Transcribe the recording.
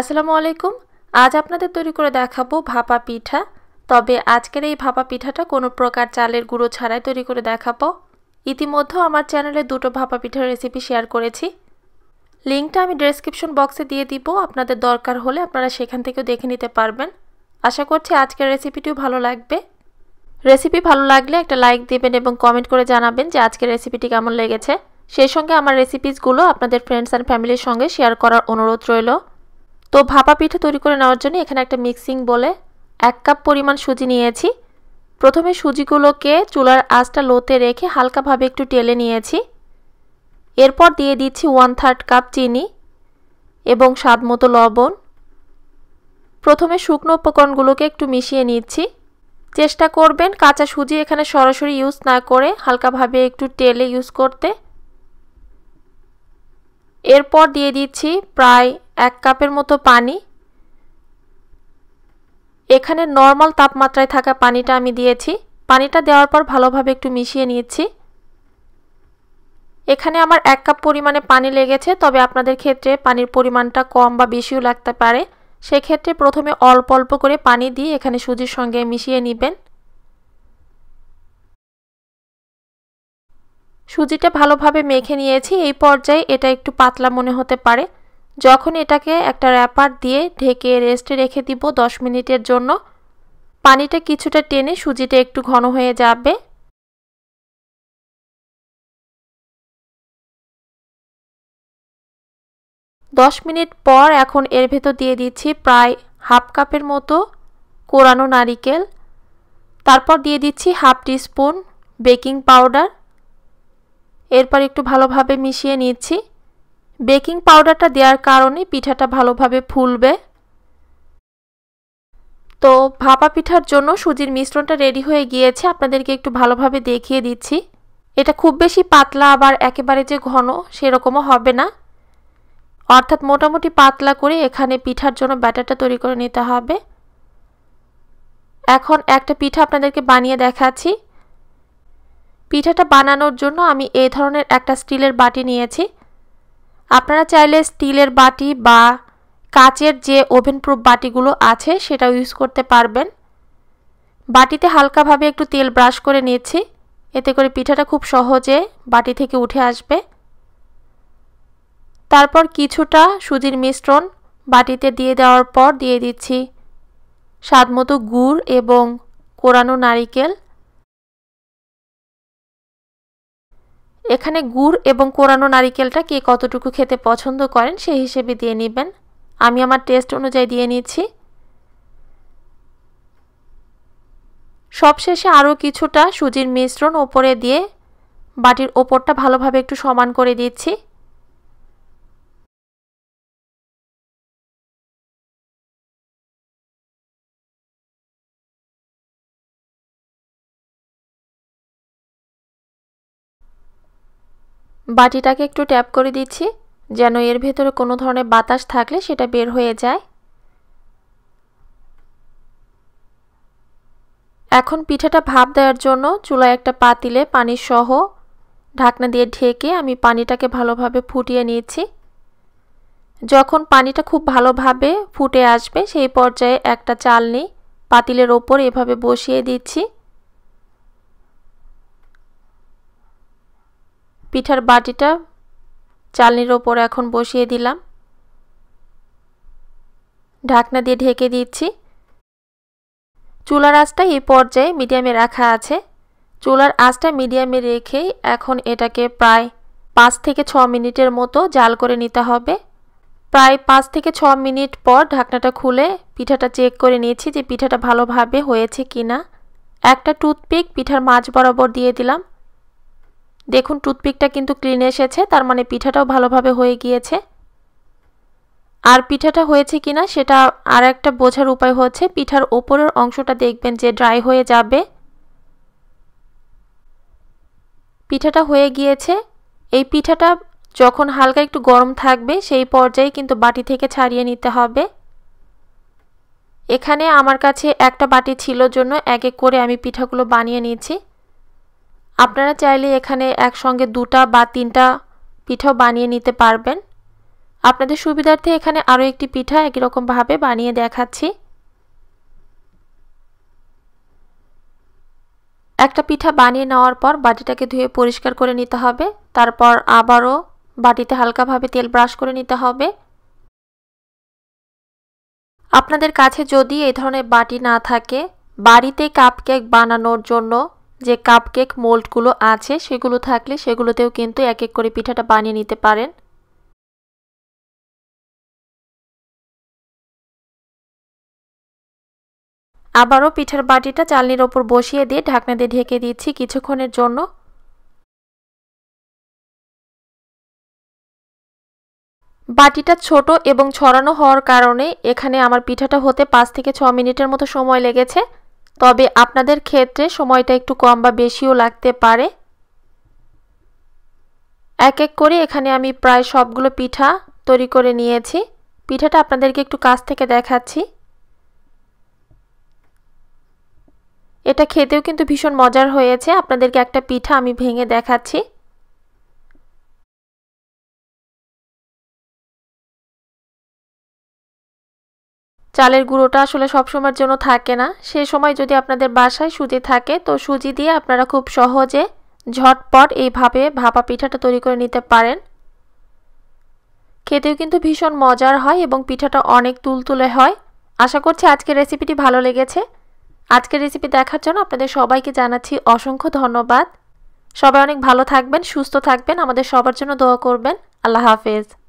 আসসালামু আলাইকুম আজ আপনাদের তৈরি করে দেখাবো ভাপা পিঠা তবে আজকের এই ভাপা পিঠাটা কোনো প্রকার চালের গুঁড়ো ছাড়াই তৈরি করে দেখাবো ইতিমধ্যে আমার চ্যানেলে দুটো ভাপা পিঠার রেসিপি শেয়ার করেছি লিঙ্কটা আমি ডিসক্রিপশন বক্সে দিয়ে দিব আপনাদের দরকার হলে আপনারা সেখান থেকেও দেখে নিতে পারবেন আশা করছি আজকের রেসিপিটিও ভালো লাগবে রেসিপি ভালো লাগলে একটা লাইক দেবেন এবং কমেন্ট করে জানাবেন যে আজকের রেসিপিটি কেমন লেগেছে সেই সঙ্গে আমার রেসিপিসগুলো আপনাদের ফ্রেন্ডস অ্যান্ড ফ্যামিলির সঙ্গে শেয়ার করার অনুরোধ রইল তো ভাপা পিঠে তৈরি করে নেওয়ার জন্য এখানে একটা মিক্সিং বলে এক কাপ পরিমাণ সুজি নিয়েছি প্রথমে সুজিগুলোকে চুলার আঁচটা লোতে রেখে হালকাভাবে একটু টেলে নিয়েছি এরপর দিয়ে দিচ্ছি ওয়ান থার্ড কাপ চিনি এবং স্বাদ মতো লবণ প্রথমে শুকনো উপকরণগুলোকে একটু মিশিয়ে নিচ্ছি চেষ্টা করবেন কাঁচা সুজি এখানে সরাসরি ইউজ না করে হালকাভাবে একটু টেলে ইউজ করতে এরপর দিয়ে দিচ্ছি প্রায় এক কাপের মতো পানি এখানে নর্মাল তাপমাত্রায় থাকা পানিটা আমি দিয়েছি পানিটা দেওয়ার পর ভালোভাবে একটু মিশিয়ে নিয়েছি এখানে আমার এক কাপ পরিমাণে পানি লেগেছে তবে আপনাদের ক্ষেত্রে পানির পরিমাণটা কম বা বেশিও লাগতে পারে সেক্ষেত্রে প্রথমে অল্প অল্প করে পানি দিয়ে এখানে সুজির সঙ্গে মিশিয়ে নেবেন সুজিটা ভালোভাবে মেখে নিয়েছি এই পর্যায়ে এটা একটু পাতলা মনে হতে পারে যখন এটাকে একটা র্যাপার দিয়ে ঢেকে রেস্টে রেখে দিব দশ মিনিটের জন্য পানিটা কিছুটা টেনে সুজিটা একটু ঘন হয়ে যাবে দশ মিনিট পর এখন এর ভেতর দিয়ে দিচ্ছি প্রায় হাফ কাপের মতো কোরানো নারিকেল তারপর দিয়ে দিচ্ছি half teaspoon baking powder এরপর একটু ভালোভাবে মিশিয়ে নিচ্ছি বেকিং পাউডারটা দেওয়ার কারণে পিঠাটা ভালোভাবে ফুলবে তো ভাপা পিঠার জন্য সুজির মিশ্রণটা রেডি হয়ে গিয়েছে আপনাদেরকে একটু ভালোভাবে দেখিয়ে দিচ্ছি এটা খুব বেশি পাতলা আবার একেবারে যে ঘন সেরকমও হবে না অর্থাৎ মোটামুটি পাতলা করে এখানে পিঠার জন্য ব্যাটারটা তৈরি করে নিতে হবে এখন একটা পিঠা আপনাদেরকে বানিয়ে দেখাচ্ছি পিঠাটা বানানোর জন্য আমি এই ধরনের একটা স্টিলের বাটি নিয়েছি আপনারা চাইলে স্টিলের বাটি বা কাচের যে ওভেন প্রুফ বাটিগুলো আছে সেটাও ইউজ করতে পারবেন বাটিতে হালকাভাবে একটু তেল ব্রাশ করে নিয়েছি এতে করে পিঠাটা খুব সহজে বাটি থেকে উঠে আসবে তারপর কিছুটা সুজির মিশ্রণ বাটিতে দিয়ে দেওয়ার পর দিয়ে দিচ্ছি স্বাদমতো গুড় এবং কোরানো নারিকেল এখানে গুড় এবং কোরানো নারিকেলটা কে কতটুকু খেতে পছন্দ করেন সেই হিসেবে দিয়ে নেবেন আমি আমার টেস্ট অনুযায়ী দিয়ে নিচ্ছি সবশেষে আরও কিছুটা সুজির মিশ্রণ ওপরে দিয়ে বাটির ওপরটা ভালোভাবে একটু সমান করে দিচ্ছি বাটিটাকে একটু ট্যাপ করে দিচ্ছি যেন এর ভেতরে কোনো ধরনের বাতাস থাকলে সেটা বের হয়ে যায় এখন পিঠাটা ভাপ দেওয়ার জন্য চুলায় একটা পাতিলে পানি সহ ঢাকনা দিয়ে ঢেকে আমি পানিটাকে ভালোভাবে ফুটিয়ে নিয়েছি যখন পানিটা খুব ভালোভাবে ফুটে আসবে সেই পর্যায়ে একটা চাল নিই পাতিলের ওপর এভাবে বসিয়ে দিচ্ছি পিঠার বাটিটা চালনির ওপর এখন বসিয়ে দিলাম ঢাকনা দিয়ে ঢেকে দিচ্ছি চুলার আঁচটা এই পর্যায়ে মিডিয়ামে রাখা আছে চুলার আঁচটা মিডিয়ামে রেখেই এখন এটাকে প্রায় পাঁচ থেকে ছ মিনিটের মতো জাল করে নিতে হবে প্রায় পাঁচ থেকে ছ মিনিট পর ঢাকনাটা খুলে পিঠাটা চেক করে নিয়েছি যে পিঠাটা ভালোভাবে হয়েছে কি না একটা টুথপিক পিঠার মাছ বরাবর দিয়ে দিলাম দেখুন টুথপিকটা কিন্তু ক্লিন এসেছে তার মানে পিঠাটাও ভালোভাবে হয়ে গিয়েছে আর পিঠাটা হয়েছে কি না সেটা আর একটা বোঝার উপায় হচ্ছে পিঠার ওপরের অংশটা দেখবেন যে ড্রাই হয়ে যাবে পিঠাটা হয়ে গিয়েছে এই পিঠাটা যখন হালকা একটু গরম থাকবে সেই পর্যায়ে কিন্তু বাটি থেকে ছাড়িয়ে নিতে হবে এখানে আমার কাছে একটা বাটি ছিল জন্য এক এক করে আমি পিঠাগুলো বানিয়ে নিয়েছি আপনারা চাইলে এখানে একসঙ্গে দুটা বা তিনটা পিঠাও বানিয়ে নিতে পারবেন আপনাদের সুবিধার্থে এখানে আরও একটি পিঠা একই রকমভাবে বানিয়ে দেখাচ্ছি একটা পিঠা বানিয়ে নেওয়ার পর বাটিটাকে ধুয়ে পরিষ্কার করে নিতে হবে তারপর আবারও বাটিতে হালকাভাবে তেল ব্রাশ করে নিতে হবে আপনাদের কাছে যদি এই ধরনের বাটি না থাকে বাড়িতে কাপকেক বানানোর জন্য যে কাপকেক মোল্ডগুলো আছে সেগুলো থাকলে সেগুলোতেও কিন্তু এক এক করে পিঠাটা বানিয়ে নিতে পারেন আবারও পিঠার বাটিটা চালনির ওপর বসিয়ে দিয়ে ঢাকনা দিয়ে ঢেকে দিচ্ছি কিছুক্ষণের জন্য বাটিটা ছোট এবং ছড়ানো হওয়ার কারণে এখানে আমার পিঠাটা হতে পাঁচ থেকে ছ মিনিটের মতো সময় লেগেছে তবে আপনাদের ক্ষেত্রে সময়টা একটু কম বা বেশিও লাগতে পারে এক এক করে এখানে আমি প্রায় সবগুলো পিঠা তৈরি করে নিয়েছি পিঠাটা আপনাদেরকে একটু কাছ থেকে দেখাচ্ছি এটা খেতেও কিন্তু ভীষণ মজার হয়েছে আপনাদেরকে একটা পিঠা আমি ভেঙে দেখাচ্ছি চালের গুঁড়োটা আসলে সবসময়ের জন্য থাকে না সে সময় যদি আপনাদের বাসায় সুজি থাকে তো সুজি দিয়ে আপনারা খুব সহজে ঝটপট এইভাবে ভাপা পিঠাটা তৈরি করে নিতে পারেন খেতেও কিন্তু ভীষণ মজার হয় এবং পিঠাটা অনেক তুলতুলে হয় আশা করছি আজকের রেসিপিটি ভালো লেগেছে আজকের রেসিপি দেখার জন্য আপনাদের সবাইকে জানাচ্ছি অসংখ্য ধন্যবাদ সবাই অনেক ভালো থাকবেন সুস্থ থাকবেন আমাদের সবার জন্য দোয়া করবেন আল্লাহ হাফেজ